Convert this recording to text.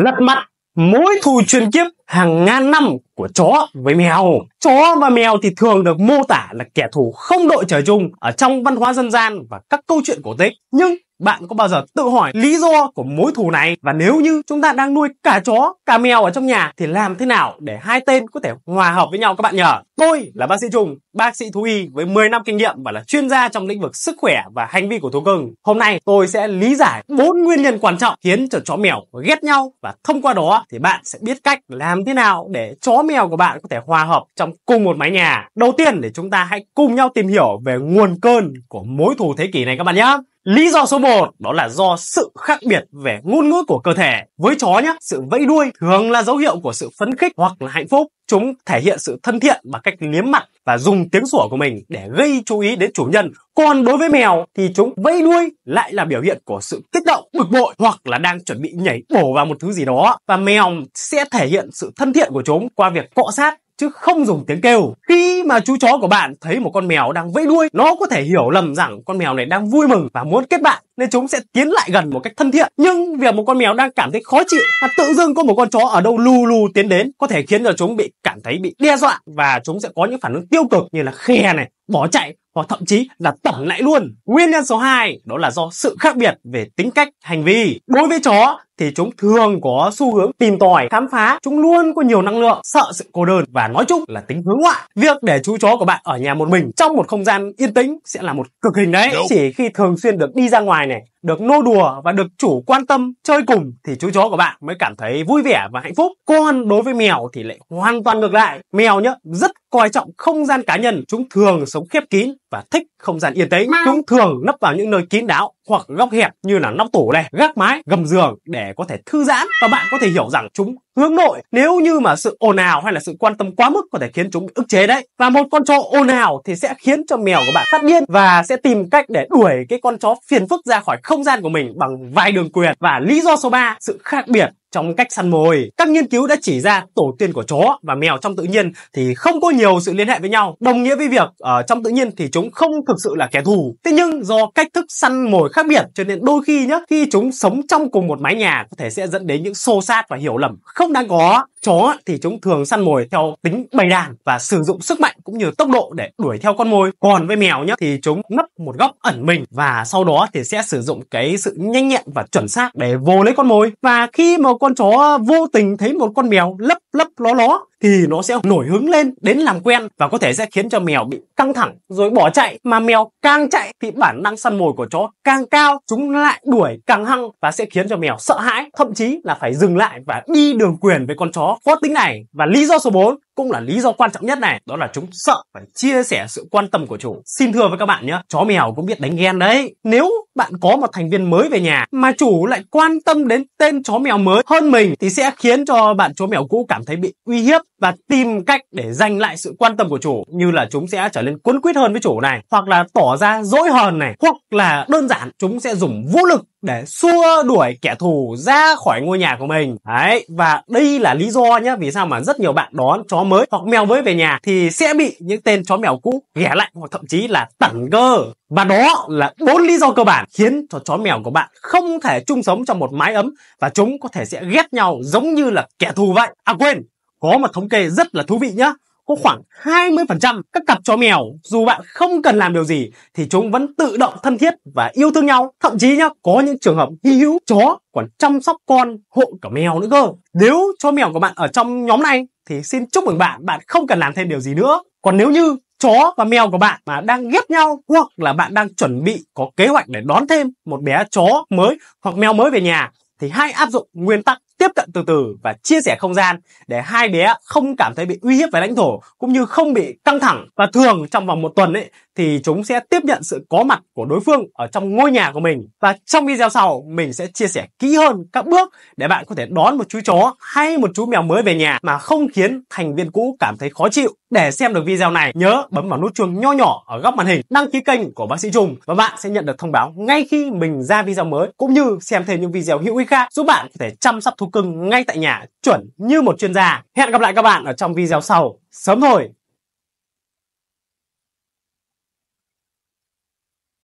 lật mặt mối thù truyền kiếp hàng ngàn năm của chó với mèo. Chó và mèo thì thường được mô tả là kẻ thù không đội trời chung ở trong văn hóa dân gian và các câu chuyện cổ tích. Nhưng bạn có bao giờ tự hỏi lý do của mối thù này và nếu như chúng ta đang nuôi cả chó, cả mèo ở trong nhà thì làm thế nào để hai tên có thể hòa hợp với nhau các bạn nhở? Tôi là bác sĩ Trung, bác sĩ thú y với 10 năm kinh nghiệm và là chuyên gia trong lĩnh vực sức khỏe và hành vi của thú cưng. Hôm nay tôi sẽ lý giải bốn nguyên nhân quan trọng khiến cho chó mèo ghét nhau và thông qua đó thì bạn sẽ biết cách làm thế nào để chó mèo của bạn có thể hòa hợp trong cùng một mái nhà. Đầu tiên để chúng ta hãy cùng nhau tìm hiểu về nguồn cơn của mối thù thế kỷ này các bạn nhé. Lý do số 1 đó là do sự khác biệt về ngôn ngữ của cơ thể. Với chó nhé, sự vẫy đuôi thường là dấu hiệu của sự phấn khích hoặc là hạnh phúc. Chúng thể hiện sự thân thiện bằng cách liếm mặt và dùng tiếng sủa của mình để gây chú ý đến chủ nhân. Còn đối với mèo thì chúng vẫy đuôi lại là biểu hiện của sự kích động, bực bội hoặc là đang chuẩn bị nhảy bổ vào một thứ gì đó. Và mèo sẽ thể hiện sự thân thiện của chúng qua việc cọ sát chứ không dùng tiếng kêu. Khi mà chú chó của bạn thấy một con mèo đang vẫy đuôi, nó có thể hiểu lầm rằng con mèo này đang vui mừng và muốn kết bạn nên chúng sẽ tiến lại gần một cách thân thiện. Nhưng việc một con mèo đang cảm thấy khó chịu và tự dưng có một con chó ở đâu lù lù tiến đến có thể khiến cho chúng bị cảm thấy bị đe dọa và chúng sẽ có những phản ứng tiêu cực như là khe này, bỏ chạy hoặc thậm chí là tẩm lại luôn. Nguyên nhân số 2 đó là do sự khác biệt về tính cách hành vi. Đối với chó thì chúng thường có xu hướng tìm tòi, khám phá, chúng luôn có nhiều năng lượng, sợ sự cô đơn và nói chung là tính hướng ngoại. Việc để chú chó của bạn ở nhà một mình trong một không gian yên tĩnh sẽ là một cực hình đấy. Chỉ khi thường xuyên được đi ra ngoài này, được nô đùa và được chủ quan tâm chơi cùng thì chú chó của bạn mới cảm thấy vui vẻ và hạnh phúc. Con đối với mèo thì lại hoàn toàn ngược lại. Mèo nhá, rất coi trọng không gian cá nhân, chúng thường sống khép kín và thích không gian yên tĩnh. Chúng thường nấp vào những nơi kín đáo hoặc góc hẹp như là nóc tủ này, gác mái, gầm giường để có thể thư giãn và bạn có thể hiểu rằng chúng hướng nội nếu như mà sự ồn ào hay là sự quan tâm quá mức có thể khiến chúng bị ức chế đấy và một con chó ồn ào thì sẽ khiến cho mèo của bạn phát điên và sẽ tìm cách để đuổi cái con chó phiền phức ra khỏi không gian của mình bằng vài đường quyền và lý do số 3 sự khác biệt trong cách săn mồi, các nghiên cứu đã chỉ ra tổ tiên của chó và mèo trong tự nhiên thì không có nhiều sự liên hệ với nhau, đồng nghĩa với việc ở ờ, trong tự nhiên thì chúng không thực sự là kẻ thù. Thế nhưng do cách thức săn mồi khác biệt cho nên đôi khi nhá, khi chúng sống trong cùng một mái nhà có thể sẽ dẫn đến những xô xát và hiểu lầm không đáng có. Chó thì chúng thường săn mồi theo tính bầy đàn và sử dụng sức mạnh cũng như tốc độ để đuổi theo con mồi. Còn với mèo nhá thì chúng nấp một góc ẩn mình và sau đó thì sẽ sử dụng cái sự nhanh nhẹn và chuẩn xác để vô lấy con mồi. Và khi mà con chó vô tình thấy một con mèo lấp lấp ló ló thì nó sẽ nổi hứng lên đến làm quen và có thể sẽ khiến cho mèo bị căng thẳng rồi bỏ chạy mà mèo càng chạy thì bản năng săn mồi của chó càng cao chúng lại đuổi càng hăng và sẽ khiến cho mèo sợ hãi thậm chí là phải dừng lại và đi đường quyền với con chó khó tính này và lý do số 4 cũng là lý do quan trọng nhất này đó là chúng sợ phải chia sẻ sự quan tâm của chủ xin thưa với các bạn nhé chó mèo cũng biết đánh ghen đấy nếu bạn có một thành viên mới về nhà mà chủ lại quan tâm đến tên chó mèo mới hơn mình thì sẽ khiến cho bạn chó mèo cũ cảm cảm thấy bị uy hiếp và tìm cách để giành lại sự quan tâm của chủ như là chúng sẽ trở nên cuốn quýt hơn với chủ này hoặc là tỏ ra dỗi hờn này hoặc là đơn giản chúng sẽ dùng vũ lực để xua đuổi kẻ thù ra khỏi ngôi nhà của mình đấy và đây là lý do nhé vì sao mà rất nhiều bạn đón chó mới hoặc mèo mới về nhà thì sẽ bị những tên chó mèo cũ ghẻ lại hoặc thậm chí là tẩn cơ và đó là bốn lý do cơ bản khiến cho chó mèo của bạn không thể chung sống trong một mái ấm và chúng có thể sẽ ghét nhau giống như là kẻ thù vậy à quên có một thống kê rất là thú vị nhé có khoảng 20% các cặp chó mèo dù bạn không cần làm điều gì thì chúng vẫn tự động thân thiết và yêu thương nhau. Thậm chí nhá, có những trường hợp hi hữu chó còn chăm sóc con hộ cả mèo nữa cơ. Nếu chó mèo của bạn ở trong nhóm này thì xin chúc mừng bạn, bạn không cần làm thêm điều gì nữa. Còn nếu như chó và mèo của bạn mà đang ghét nhau hoặc là bạn đang chuẩn bị có kế hoạch để đón thêm một bé chó mới hoặc mèo mới về nhà thì hãy áp dụng nguyên tắc tiếp cận từ từ và chia sẻ không gian để hai bé không cảm thấy bị uy hiếp về lãnh thổ cũng như không bị căng thẳng và thường trong vòng một tuần ấy thì chúng sẽ tiếp nhận sự có mặt của đối phương ở trong ngôi nhà của mình và trong video sau mình sẽ chia sẻ kỹ hơn các bước để bạn có thể đón một chú chó hay một chú mèo mới về nhà mà không khiến thành viên cũ cảm thấy khó chịu để xem được video này, nhớ bấm vào nút chuông nho nhỏ ở góc màn hình, đăng ký kênh của bác sĩ Trung và bạn sẽ nhận được thông báo ngay khi mình ra video mới cũng như xem thêm những video hữu ích khác giúp bạn có thể chăm sóc thú cưng ngay tại nhà chuẩn như một chuyên gia. Hẹn gặp lại các bạn ở trong video sau. Sớm thôi.